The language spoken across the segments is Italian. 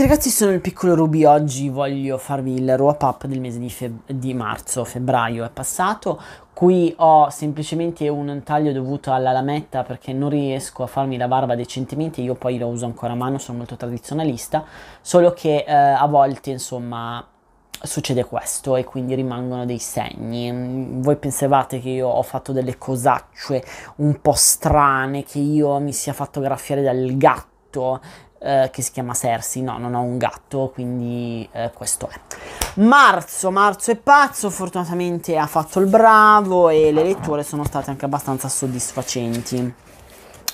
Ragazzi sono il piccolo Ruby, oggi voglio farvi il wrap up del mese di, feb- di marzo, febbraio è passato, qui ho semplicemente un taglio dovuto alla lametta perché non riesco a farmi la barba decentemente, io poi la uso ancora a mano, sono molto tradizionalista, solo che eh, a volte insomma succede questo e quindi rimangono dei segni. Voi pensavate che io ho fatto delle cosacce un po' strane, che io mi sia fatto graffiare dal gatto? Eh, che si chiama Cersei, no, non ho un gatto, quindi eh, questo è. Marzo, marzo è pazzo, fortunatamente ha fatto il bravo e le letture sono state anche abbastanza soddisfacenti.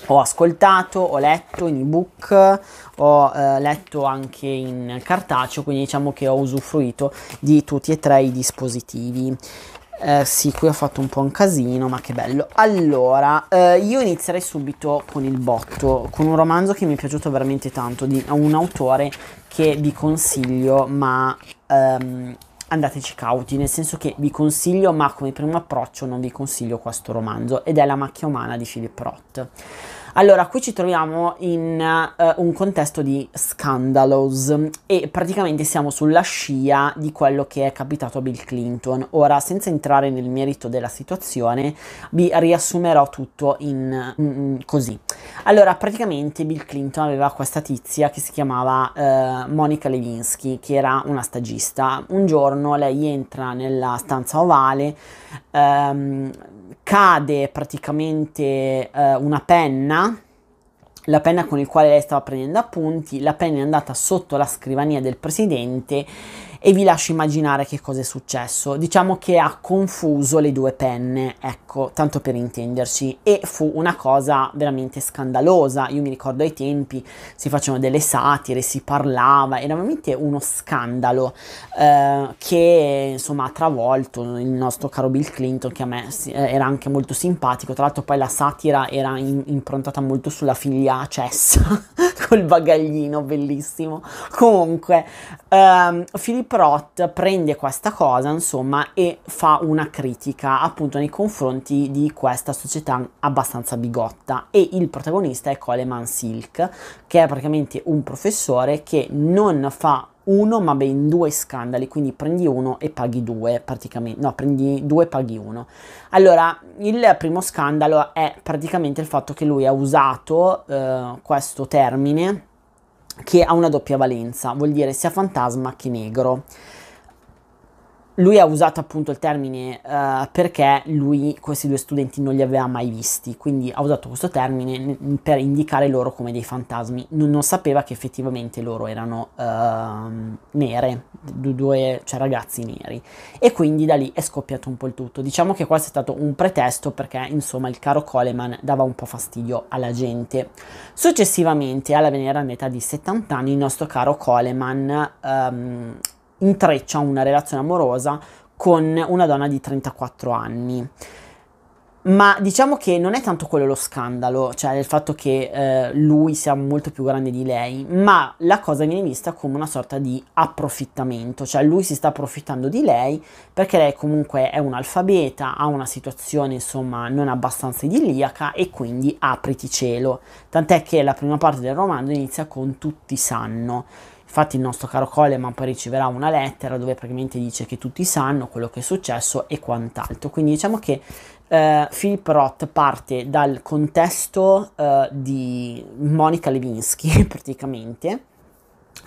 Ho ascoltato, ho letto in ebook, ho eh, letto anche in cartaceo, quindi diciamo che ho usufruito di tutti e tre i dispositivi. Eh, sì, qui ho fatto un po' un casino, ma che bello. Allora, eh, io inizierei subito con il botto, con un romanzo che mi è piaciuto veramente tanto, di un autore che vi consiglio, ma ehm, andateci cauti, nel senso che vi consiglio, ma come primo approccio non vi consiglio questo romanzo, ed è La macchia umana di Philip Roth. Allora, qui ci troviamo in uh, un contesto di scandalos e praticamente siamo sulla scia di quello che è capitato a Bill Clinton. Ora, senza entrare nel merito della situazione, vi riassumerò tutto in, mm, mm così. Allora, praticamente Bill Clinton aveva questa tizia che si chiamava uh, Monica Levinsky, che era una stagista. Un giorno lei entra nella stanza ovale, um, cade praticamente eh, una penna, la penna con la quale lei stava prendendo appunti, la penna è andata sotto la scrivania del presidente e vi lascio immaginare che cosa è successo. Diciamo che ha confuso le due penne, ecco, tanto per intenderci, e fu una cosa veramente scandalosa. Io mi ricordo ai tempi si facevano delle satire, si parlava, era veramente uno scandalo eh, che insomma ha travolto il nostro caro Bill Clinton, che a me eh, era anche molto simpatico. Tra l'altro poi la satira era in, improntata molto sulla figlia cessa col bagaglino, bellissimo. Comunque, ehm, Filippo Prot prende questa cosa, insomma, e fa una critica appunto nei confronti di questa società abbastanza bigotta. E il protagonista è Coleman Silk, che è praticamente un professore che non fa uno ma ben due scandali, quindi prendi uno e paghi due praticamente, no prendi due e paghi uno. Allora, il primo scandalo è praticamente il fatto che lui ha usato eh, questo termine che ha una doppia valenza, vuol dire sia fantasma che negro. Lui ha usato appunto il termine uh, perché lui questi due studenti non li aveva mai visti, quindi ha usato questo termine per indicare loro come dei fantasmi. Non, non sapeva che effettivamente loro erano uh, nere, due, cioè ragazzi neri. E quindi da lì è scoppiato un po' il tutto. Diciamo che questo è stato un pretesto perché insomma il caro Coleman dava un po' fastidio alla gente. Successivamente, alla venera metà di 70 anni, il nostro caro Coleman... Um, intreccia una relazione amorosa con una donna di 34 anni. Ma diciamo che non è tanto quello lo scandalo, cioè il fatto che eh, lui sia molto più grande di lei, ma la cosa viene vista come una sorta di approfittamento, cioè lui si sta approfittando di lei perché lei comunque è un'alfabeta, ha una situazione insomma non abbastanza idilliaca e quindi apriti cielo. Tant'è che la prima parte del romanzo inizia con tutti sanno Infatti il nostro caro Coleman poi riceverà una lettera dove praticamente dice che tutti sanno quello che è successo e quant'altro. Quindi diciamo che eh, Philip Roth parte dal contesto eh, di Monica Levinsky praticamente,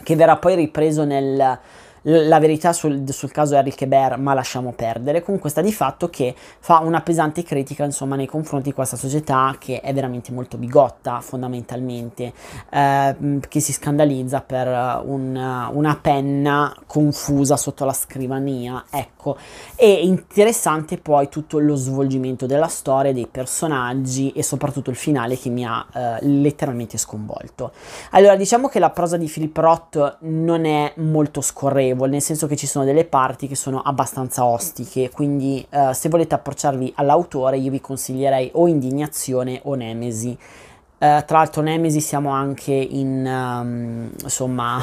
che verrà poi ripreso nel la verità sul, sul caso Eric Keber, ma lasciamo perdere. Comunque sta di fatto che fa una pesante critica insomma, nei confronti di questa società che è veramente molto bigotta fondamentalmente, eh, che si scandalizza per eh, un, eh, una penna confusa sotto la scrivania. Ecco, è interessante poi tutto lo svolgimento della storia, dei personaggi e soprattutto il finale che mi ha eh, letteralmente sconvolto. Allora diciamo che la prosa di Philip Roth non è molto scorrevole favorevole, nel senso che ci sono delle parti che sono abbastanza ostiche, quindi eh, se volete approcciarvi all'autore io vi consiglierei o Indignazione o Nemesi. Eh, tra l'altro Nemesi siamo anche in, um, insomma,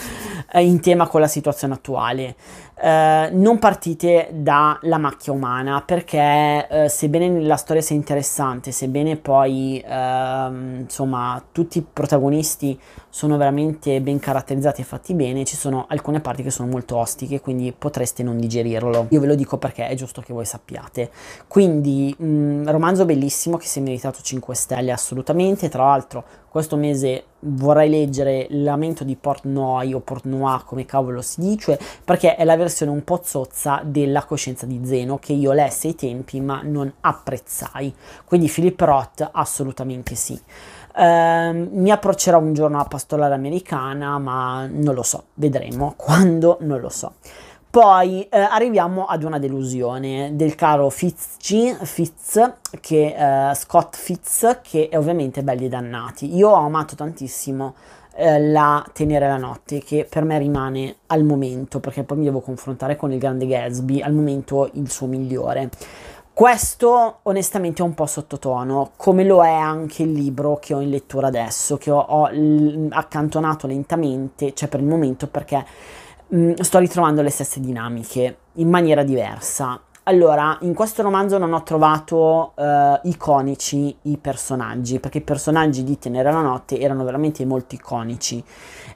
in tema con la situazione attuale. Eh, non partite dalla macchia umana perché eh, sebbene la storia sia interessante, sebbene poi ehm, insomma tutti i protagonisti sono veramente ben caratterizzati e fatti bene, ci sono alcune parti che sono molto ostiche, quindi potreste non digerirlo. Io ve lo dico perché è giusto che voi sappiate. Quindi mh, mm, romanzo bellissimo che si è meritato 5 stelle assolutamente, tra l'altro questo mese vorrei leggere il Lamento di Portnoy o Portnoy come cavolo si dice, perché è la versione un po' zozza della coscienza di Zeno che io lessi ai tempi ma non apprezzai. Quindi Philip Roth assolutamente sì. Uh, mi approccerò un giorno alla pastorale americana, ma non lo so, vedremo quando, non lo so. Poi eh, arriviamo ad una delusione del caro Fitz, Fitz che, eh, Scott Fitz, che è ovviamente Belli Dannati. Io ho amato tantissimo eh, la Tenere la Notte, che per me rimane al momento, perché poi mi devo confrontare con il grande Gatsby, al momento il suo migliore. Questo onestamente è un po' sottotono, come lo è anche il libro che ho in lettura adesso, che ho, ho accantonato lentamente, cioè per il momento, perché mh, mm, sto ritrovando le stesse dinamiche in maniera diversa. Allora, in questo romanzo non ho trovato eh, iconici i personaggi, perché i personaggi di Tenera la notte erano veramente molto iconici,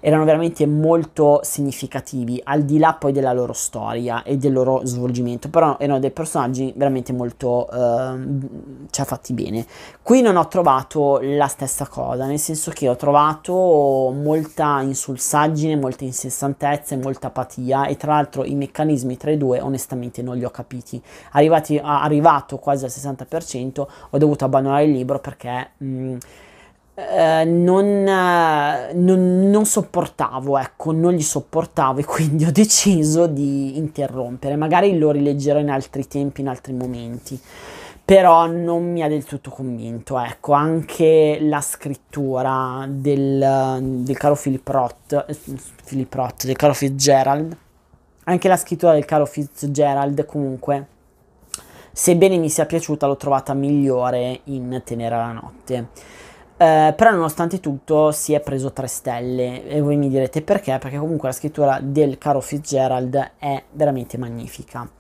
erano veramente molto significativi, al di là poi della loro storia e del loro svolgimento, però erano dei personaggi veramente molto eh, ci ha fatti bene. Qui non ho trovato la stessa cosa, nel senso che ho trovato molta insulsaggine, molta insensatezza e molta apatia e tra l'altro i meccanismi tra i due onestamente non li ho capiti avanti, arrivati, arrivato quasi al 60%, ho dovuto abbandonare il libro perché... Mh, mm, eh, non, eh, non, non, sopportavo, ecco, non gli sopportavo e quindi ho deciso di interrompere. Magari lo rileggerò in altri tempi, in altri momenti, però non mi ha del tutto convinto, ecco, anche la scrittura del, del caro Philip Roth, eh, Philip Roth, del caro Fitzgerald, anche la scrittura del caro Fitzgerald comunque, sebbene mi sia piaciuta, l'ho trovata migliore in Tenera la notte. Eh, però nonostante tutto si è preso tre stelle e voi mi direte perché, perché comunque la scrittura del caro Fitzgerald è veramente magnifica.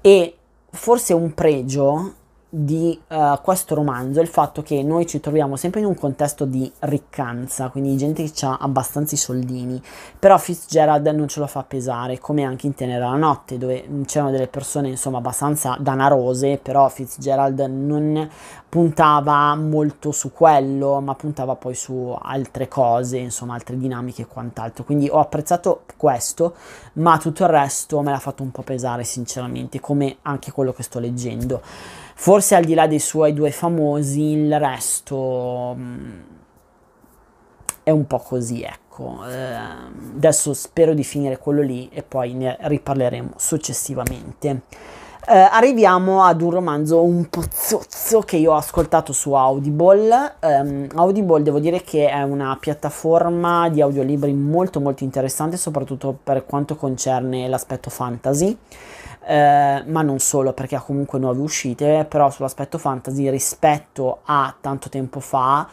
E forse un pregio di uh, questo romanzo è il fatto che noi ci troviamo sempre in un contesto di riccanza, quindi gente che ha abbastanza soldini, però Fitzgerald non ce lo fa pesare, come anche in Tenera la notte, dove mm, c'erano delle persone insomma abbastanza danarose, però Fitzgerald non puntava molto su quello, ma puntava poi su altre cose, insomma, altre dinamiche e quant'altro. Quindi ho apprezzato questo, ma tutto il resto me l'ha fatto un po' pesare, sinceramente, come anche quello che sto leggendo. Forse al di là dei suoi due famosi, il resto mh, mm, è un po' così, ecco. Eh, adesso spero di finire quello lì e poi ne riparleremo successivamente eh, arriviamo ad un romanzo un po' zozzo che io ho ascoltato su Audible. Um, Audible devo dire che è una piattaforma di audiolibri molto molto interessante, soprattutto per quanto concerne l'aspetto fantasy. Uh, ma non solo perché ha comunque nuove uscite, però sull'aspetto fantasy rispetto a tanto tempo fa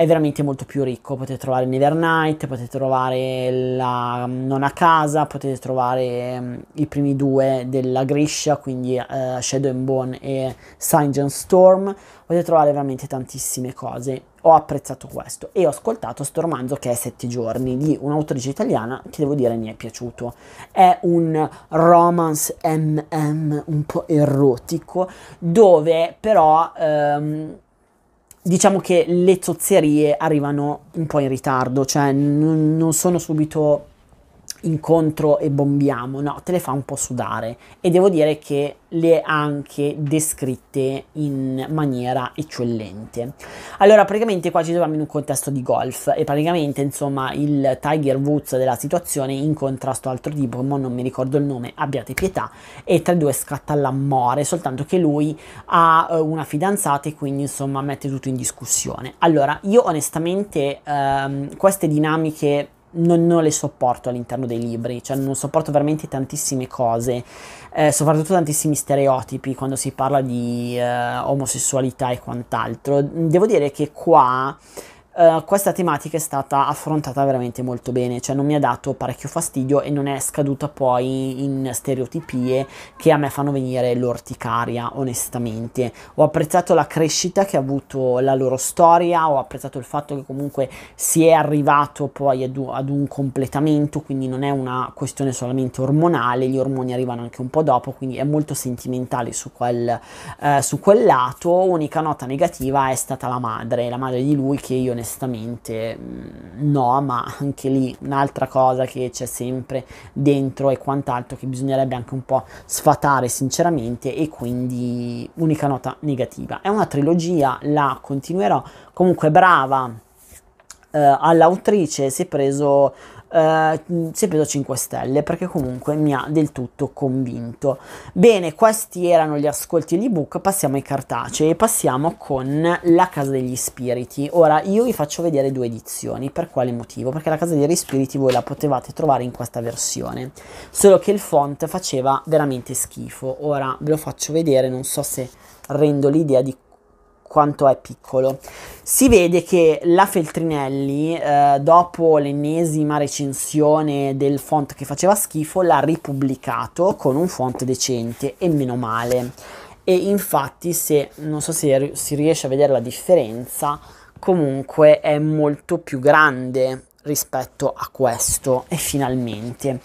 è veramente molto più ricco. Potete trovare Nevernight, potete trovare la a Casa, potete trovare mm, i primi due della Grisha, quindi uh, eh, Shadow and Bone e Sign Storm. Potete trovare veramente tantissime cose. Ho apprezzato questo e ho ascoltato sto romanzo che è Sette giorni di un'autrice italiana che devo dire mi è piaciuto. È un romance MM un po' erotico dove però... Um, diciamo che le zozzerie arrivano un po' in ritardo, cioè non sono subito incontro e bombiamo, no, te le fa un po' sudare e devo dire che le ha anche descritte in maniera eccellente. Allora, praticamente qua ci troviamo in un contesto di golf e praticamente, insomma, il Tiger Woods della situazione incontra sto altro tipo, ma non mi ricordo il nome, abbiate pietà, e tra i due scatta l'amore, soltanto che lui ha eh, una fidanzata e quindi, insomma, mette tutto in discussione. Allora, io onestamente ehm, queste dinamiche non, non, le sopporto all'interno dei libri, cioè non sopporto veramente tantissime cose, eh, soprattutto tantissimi stereotipi quando si parla di eh, omosessualità e quant'altro. Devo dire che qua eh, questa tematica è stata affrontata veramente molto bene, cioè non mi ha dato parecchio fastidio e non è scaduta poi in stereotipie che a me fanno venire l'orticaria, onestamente. Ho apprezzato la crescita che ha avuto la loro storia, ho apprezzato il fatto che comunque si è arrivato poi ad, ad un completamento, quindi non è una questione solamente ormonale, gli ormoni arrivano anche un po' dopo, quindi è molto sentimentale su quel, uh, su quel lato. Unica nota negativa è stata la madre, la madre di lui che io onestamente onestamente mm, no, ma anche lì un'altra cosa che c'è sempre dentro e quant'altro che bisognerebbe anche un po' sfatare sinceramente e quindi unica nota negativa. È una trilogia, la continuerò, comunque brava eh, all'autrice, si è preso eh, sempre do 5 stelle perché comunque mi ha del tutto convinto. Bene, questi erano gli ascolti ebook, passiamo ai cartacei e passiamo con La Casa degli Spiriti. Ora io vi faccio vedere due edizioni, per quale motivo? Perché La Casa degli Spiriti voi la potevate trovare in questa versione, solo che il font faceva veramente schifo. Ora ve lo faccio vedere, non so se rendo l'idea di quanto è piccolo. Si vede che la Feltrinelli, eh, dopo l'ennesima recensione del font che faceva schifo, l'ha ripubblicato con un font decente e meno male. E infatti, se non so se si riesce a vedere la differenza, comunque è molto più grande rispetto a questo e finalmente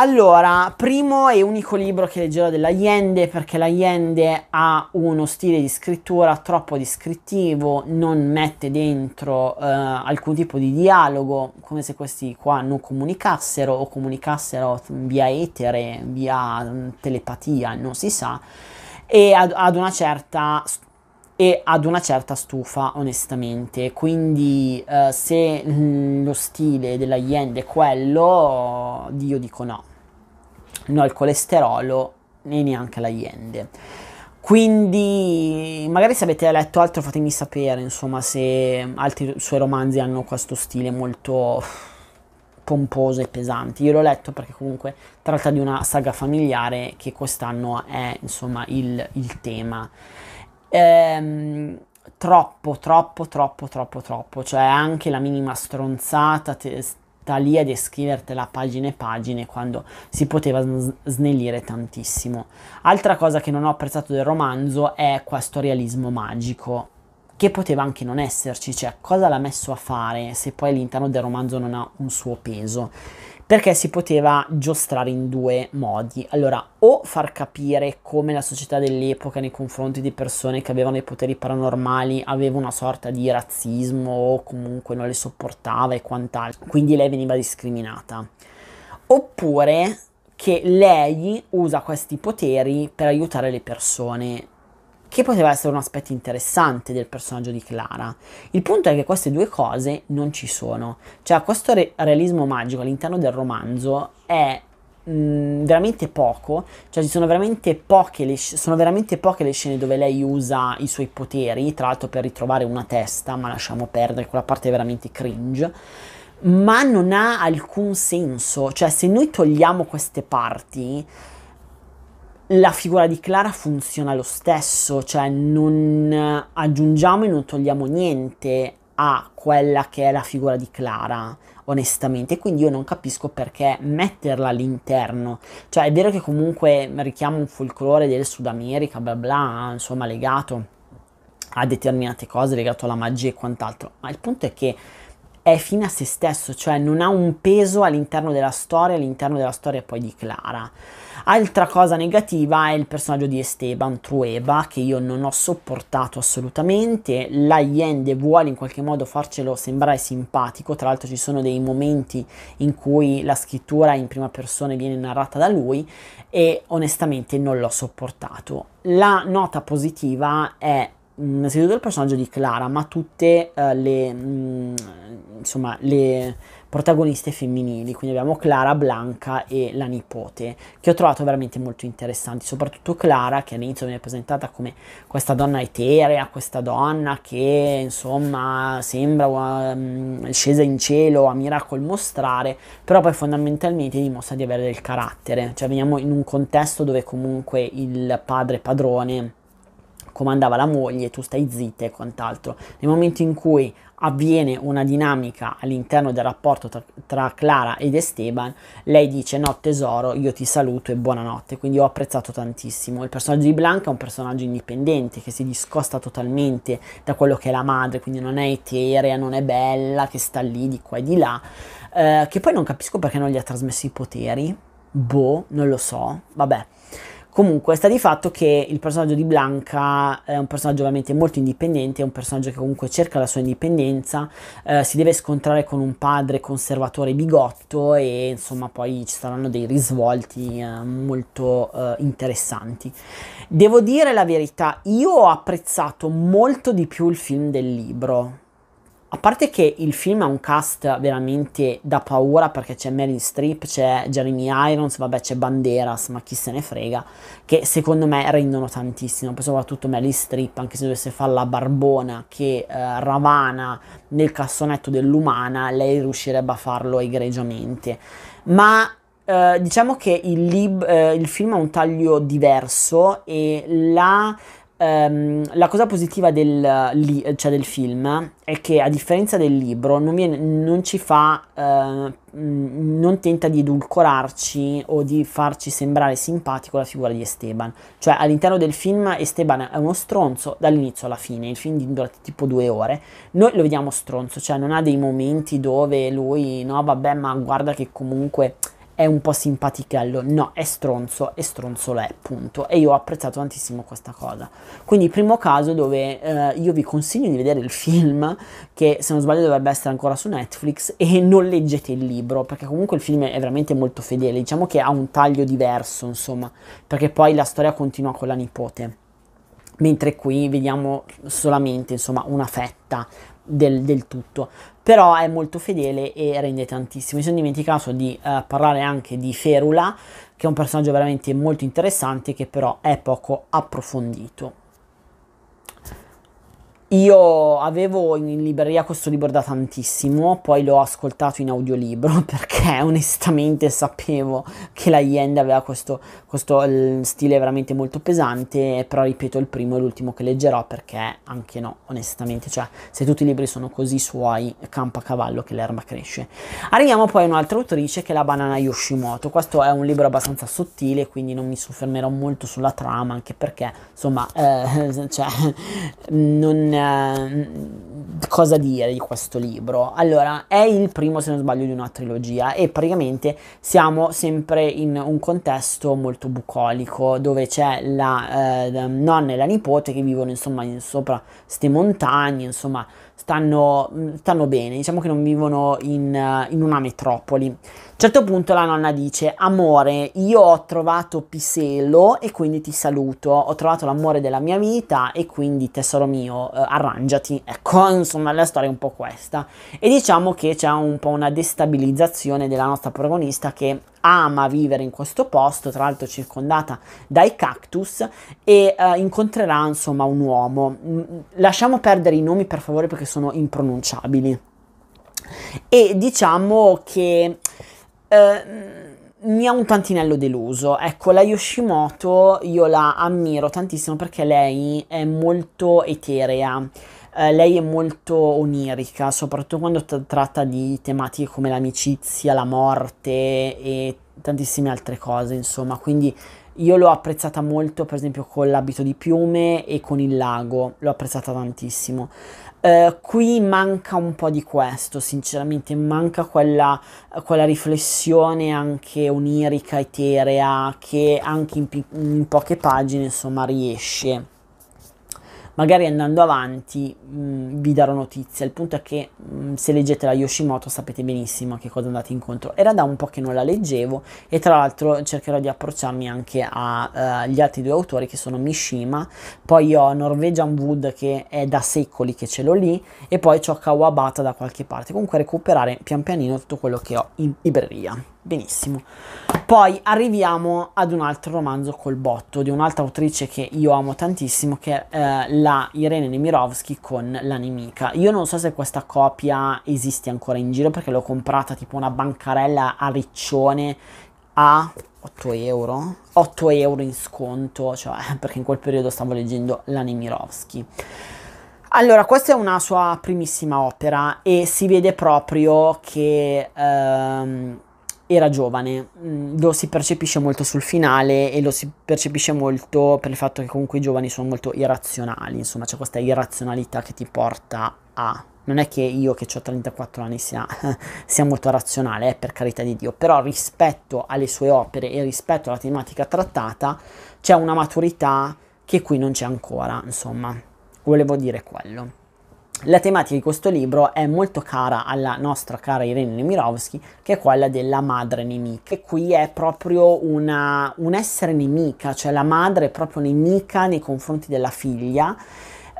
allora, primo e unico libro che leggerò dell'Allende perché l'Allende ha uno stile di scrittura troppo descrittivo, non mette dentro eh, alcun tipo di dialogo, come se questi qua non comunicassero o comunicassero via etere, via mm, telepatia, non si sa, e ad, ad una certa e ad una certa stufa onestamente quindi eh, se lo stile della Allende è quello io dico no no al colesterolo né neanche alla Allende quindi magari se avete letto altro fatemi sapere insomma se altri suoi romanzi hanno questo stile molto pomposo e pesante. Io l'ho letto perché comunque tratta di una saga familiare che quest'anno è insomma il, il tema. Ehm, troppo, troppo, troppo, troppo, troppo. Cioè anche la minima stronzata te, sta lì a descrivertela pagine e pagine quando si poteva snellire tantissimo. Altra cosa che non ho apprezzato del romanzo è questo realismo magico che poteva anche non esserci, cioè cosa l'ha messo a fare se poi all'interno del romanzo non ha un suo peso perché si poteva giostrare in due modi. Allora, o far capire come la società dell'epoca nei confronti di persone che avevano i poteri paranormali aveva una sorta di razzismo o comunque non le sopportava e quant'altro, quindi lei veniva discriminata. Oppure che lei usa questi poteri per aiutare le persone che poteva essere un aspetto interessante del personaggio di Clara. Il punto è che queste due cose non ci sono, cioè questo re- realismo magico all'interno del romanzo è mh, mm, veramente poco, cioè ci sono veramente, poche le, sono veramente poche le scene dove lei usa i suoi poteri, tra l'altro per ritrovare una testa, ma lasciamo perdere, quella parte è veramente cringe ma non ha alcun senso, cioè se noi togliamo queste parti la figura di Clara funziona lo stesso, cioè non aggiungiamo e non togliamo niente a quella che è la figura di Clara, onestamente, quindi io non capisco perché metterla all'interno, cioè è vero che comunque richiama un folklore del Sud America, bla bla, insomma legato a determinate cose, legato alla magia e quant'altro, ma il punto è che è fine a se stesso, cioè non ha un peso all'interno della storia, all'interno della storia poi di Clara. Altra cosa negativa è il personaggio di Esteban Trueba che io non ho sopportato assolutamente. La Allende vuole in qualche modo farcelo sembrare simpatico, tra l'altro ci sono dei momenti in cui la scrittura in prima persona viene narrata da lui e onestamente non l'ho sopportato. La nota positiva è mm, innanzitutto il personaggio di Clara, ma tutte uh, le, mh, mm, insomma, le protagoniste femminili, quindi abbiamo Clara, Blanca e la nipote, che ho trovato veramente molto interessanti, soprattutto Clara che all'inizio viene presentata come questa donna eterea, questa donna che insomma sembra um, scesa in cielo a miracol mostrare, però poi fondamentalmente dimostra di avere del carattere, cioè veniamo in un contesto dove comunque il padre padrone comandava la moglie, tu stai zitta e quant'altro. Nel momento in cui avviene una dinamica all'interno del rapporto tra, tra, Clara ed Esteban, lei dice no tesoro, io ti saluto e buonanotte, quindi ho apprezzato tantissimo. Il personaggio di Blanca è un personaggio indipendente che si discosta totalmente da quello che è la madre, quindi non è eterea, non è bella, che sta lì di qua e di là, eh, che poi non capisco perché non gli ha trasmesso i poteri, boh, non lo so, vabbè. Comunque sta di fatto che il personaggio di Blanca è un personaggio veramente molto indipendente, è un personaggio che comunque cerca la sua indipendenza, eh, si deve scontrare con un padre conservatore bigotto e insomma poi ci saranno dei risvolti eh, molto eh, interessanti. Devo dire la verità, io ho apprezzato molto di più il film del libro a parte che il film ha un cast veramente da paura perché c'è Meryl Streep, c'è Jeremy Irons, vabbè c'è Banderas, ma chi se ne frega, che secondo me rendono tantissimo, soprattutto Meryl Streep, anche se dovesse fare la barbona che eh, ravana nel cassonetto dell'umana, lei riuscirebbe a farlo egregiamente. Ma eh, diciamo che il, lib- eh, il, film ha un taglio diverso e la Um, la cosa positiva del, li, cioè del, film è che a differenza del libro non, viene, non ci fa, uh, non tenta di edulcorarci o di farci sembrare simpatico la figura di Esteban. Cioè all'interno del film Esteban è uno stronzo dall'inizio alla fine, il film dura tipo due ore, noi lo vediamo stronzo, cioè non ha dei momenti dove lui no vabbè ma guarda che comunque è un po' simpatichello, no, è stronzo e stronzo l'è, punto. E io ho apprezzato tantissimo questa cosa. Quindi primo caso dove eh, io vi consiglio di vedere il film, che se non sbaglio dovrebbe essere ancora su Netflix, e non leggete il libro, perché comunque il film è veramente molto fedele, diciamo che ha un taglio diverso, insomma, perché poi la storia continua con la nipote mentre qui vediamo solamente insomma una fetta del, del, tutto, però è molto fedele e rende tantissimo. Mi sono dimenticato di uh, parlare anche di Ferula, che è un personaggio veramente molto interessante che però è poco approfondito. Io avevo in libreria questo libro da tantissimo, poi l'ho ascoltato in audiolibro perché onestamente sapevo che la Yend aveva questo, questo eh, stile veramente molto pesante, però ripeto il primo e l'ultimo che leggerò perché anche no, onestamente, cioè se tutti i libri sono così suoi, campa a cavallo che l'erba cresce. Arriviamo poi a un'altra autrice che è la Banana Yoshimoto, questo è un libro abbastanza sottile quindi non mi soffermerò molto sulla trama anche perché insomma eh, cioè, non Ehm, cosa dire di questo libro? Allora, è il primo, se non sbaglio, di una trilogia e praticamente siamo sempre in un contesto molto bucolico dove c'è la, uh, nonna e la nipote che vivono insomma in sopra queste montagne, insomma, stanno, stanno, bene, diciamo che non vivono in, eh, in una metropoli. A un certo punto la nonna dice, amore, io ho trovato Pisello e quindi ti saluto, ho trovato l'amore della mia vita e quindi tesoro mio, eh, arrangiati. Ecco, insomma, la storia è un po' questa. E diciamo che c'è un po' una destabilizzazione della nostra protagonista che ama vivere in questo posto, tra l'altro circondata dai cactus e eh, incontrerà insomma un uomo. Mm, lasciamo perdere i nomi per favore perché sono impronunciabili. E diciamo che Ehm, mi ha un tantinello deluso. Ecco, la Yoshimoto io la ammiro tantissimo perché lei è molto eterea. Eh, lei è molto onirica, soprattutto quando t- tratta di tematiche come l'amicizia, la morte e tantissime altre cose, insomma, quindi io l'ho apprezzata molto, per esempio, con l'abito di piume e con il lago, l'ho apprezzata tantissimo. Eh, qui manca un po' di questo, sinceramente, manca quella, quella riflessione anche onirica, eterea, che anche in, in poche pagine, insomma, riesce magari andando avanti mh, mm, vi darò notizia. Il punto è che mh, mm, se leggete la Yoshimoto sapete benissimo a che cosa andate incontro. Era da un po' che non la leggevo e tra l'altro cercherò di approcciarmi anche agli eh, uh, altri due autori che sono Mishima, poi ho Norwegian Wood che è da secoli che ce l'ho lì e poi ho Kawabata da qualche parte. Comunque recuperare pian pianino tutto quello che ho in libreria. Benissimo. Poi arriviamo ad un altro romanzo col botto di un'altra autrice che io amo tantissimo, che è eh, la Irene Nemirovsky con La nemica. Io non so se questa copia esiste ancora in giro perché l'ho comprata tipo una bancarella a riccione a 8 euro, 8 euro in sconto, cioè perché in quel periodo stavo leggendo la Nemirovsky. Allora, questa è una sua primissima opera e si vede proprio che ehm, era giovane, mm, lo si percepisce molto sul finale e lo si percepisce molto per il fatto che comunque i giovani sono molto irrazionali, insomma c'è questa irrazionalità che ti porta a... Non è che io che ho 34 anni sia, sia molto razionale, eh, per carità di Dio, però rispetto alle sue opere e rispetto alla tematica trattata c'è una maturità che qui non c'è ancora, insomma, volevo dire quello la tematica di questo libro è molto cara alla nostra cara Irene Nemirovsky, che è quella della madre nemica. E qui è proprio una, un essere nemica, cioè la madre è proprio nemica nei confronti della figlia.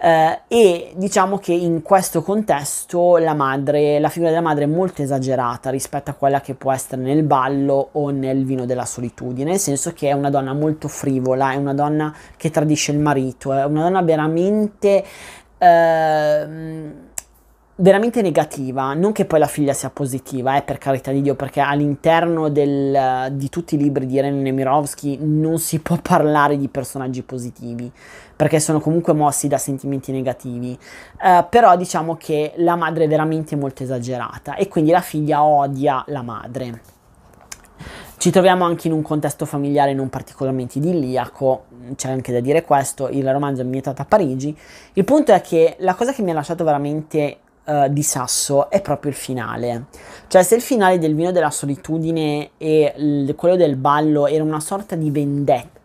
Eh, e diciamo che in questo contesto la madre, la figura della madre è molto esagerata rispetto a quella che può essere nel ballo o nel vino della solitudine, nel senso che è una donna molto frivola, è una donna che tradisce il marito, è una donna veramente Ehm, veramente negativa, non che poi la figlia sia positiva, eh, per carità di Dio, perché all'interno del, di tutti i libri di René Nemirovsky non si può parlare di personaggi positivi, perché sono comunque mossi da sentimenti negativi, eh, però diciamo che la madre è veramente molto esagerata e quindi la figlia odia la madre. Ci troviamo anche in un contesto familiare non particolarmente idilliaco, mm, c'è anche da dire questo, il romanzo è ambientato a Parigi. Il punto è che la cosa che mi ha lasciato veramente uh, di sasso è proprio il finale. Cioè se il finale del vino della solitudine e il, quello del ballo era una sorta di vendetta,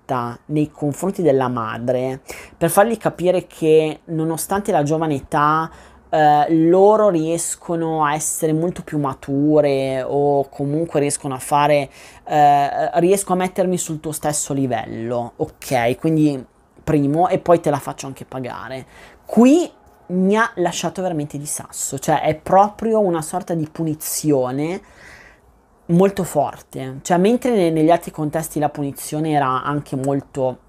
nei confronti della madre per fargli capire che nonostante la giovane età eh, loro riescono a essere molto più mature o comunque riescono a fare, eh, riesco a mettermi sul tuo stesso livello, ok? Quindi primo e poi te la faccio anche pagare. Qui mi ha lasciato veramente di sasso, cioè è proprio una sorta di punizione molto forte, cioè mentre negli altri contesti la punizione era anche molto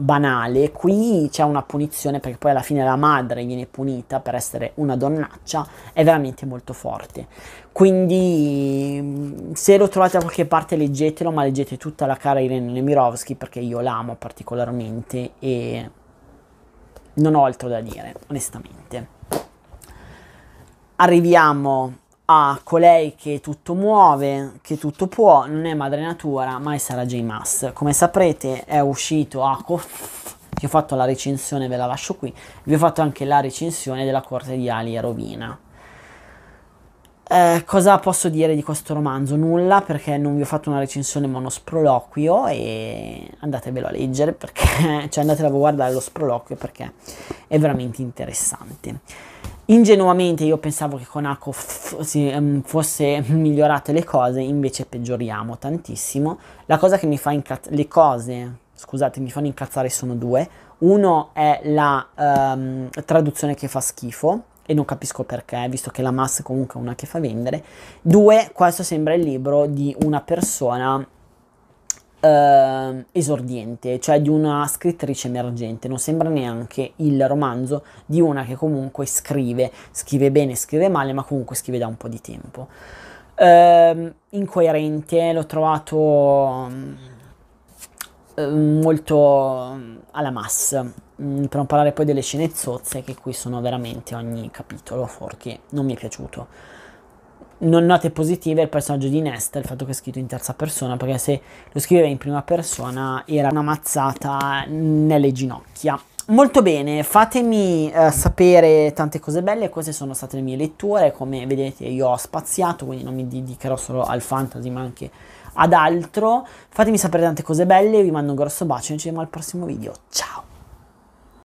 banale, qui c'è una punizione perché poi alla fine la madre viene punita per essere una donnaccia, è veramente molto forte. Quindi mm, se lo trovate da qualche parte leggetelo, ma leggete tutta la cara Irene Nemirovsky perché io l'amo particolarmente e non ho altro da dire, onestamente. Arriviamo a colei che tutto muove, che tutto può, non è madre natura, ma è Sara J. Maas. Come saprete è uscito a Coff, vi ho fatto la recensione, ve la lascio qui, vi ho fatto anche la recensione della corte di Ali e Rovina. Eh, cosa posso dire di questo romanzo? Nulla perché non vi ho fatto una recensione ma uno sproloquio e andatevelo a leggere perché, cioè andatelo a guardare lo sproloquio perché è veramente interessante. Ingenuamente io pensavo che con Ako ehm, fosse migliorate le cose, invece peggioriamo tantissimo. La cosa che mi fa incazzare, le cose, scusate, mi fanno incazzare sono due. Uno è la um, traduzione che fa schifo, e non capisco perché, visto che la massa comunque è una che fa vendere. Due, questo sembra il libro di una persona eh, esordiente, cioè di una scrittrice emergente, non sembra neanche il romanzo di una che comunque scrive, scrive bene, scrive male, ma comunque scrive da un po' di tempo. Eh, incoerente, l'ho trovato mm, ehm, molto mm, alla massa, mm, per non parlare poi delle scene zozze che qui sono veramente ogni capitolo, fuorché non mi è piaciuto non note positive il personaggio di Nesta, il fatto che è scritto in terza persona, perché se lo scriveva in prima persona era una mazzata nelle ginocchia. Molto bene, fatemi eh, sapere tante cose belle, queste sono state le mie letture, come vedete io ho spaziato, quindi non mi dedicherò solo al fantasy ma anche ad altro. Fatemi sapere tante cose belle, vi mando un grosso bacio e ci vediamo al prossimo video, ciao!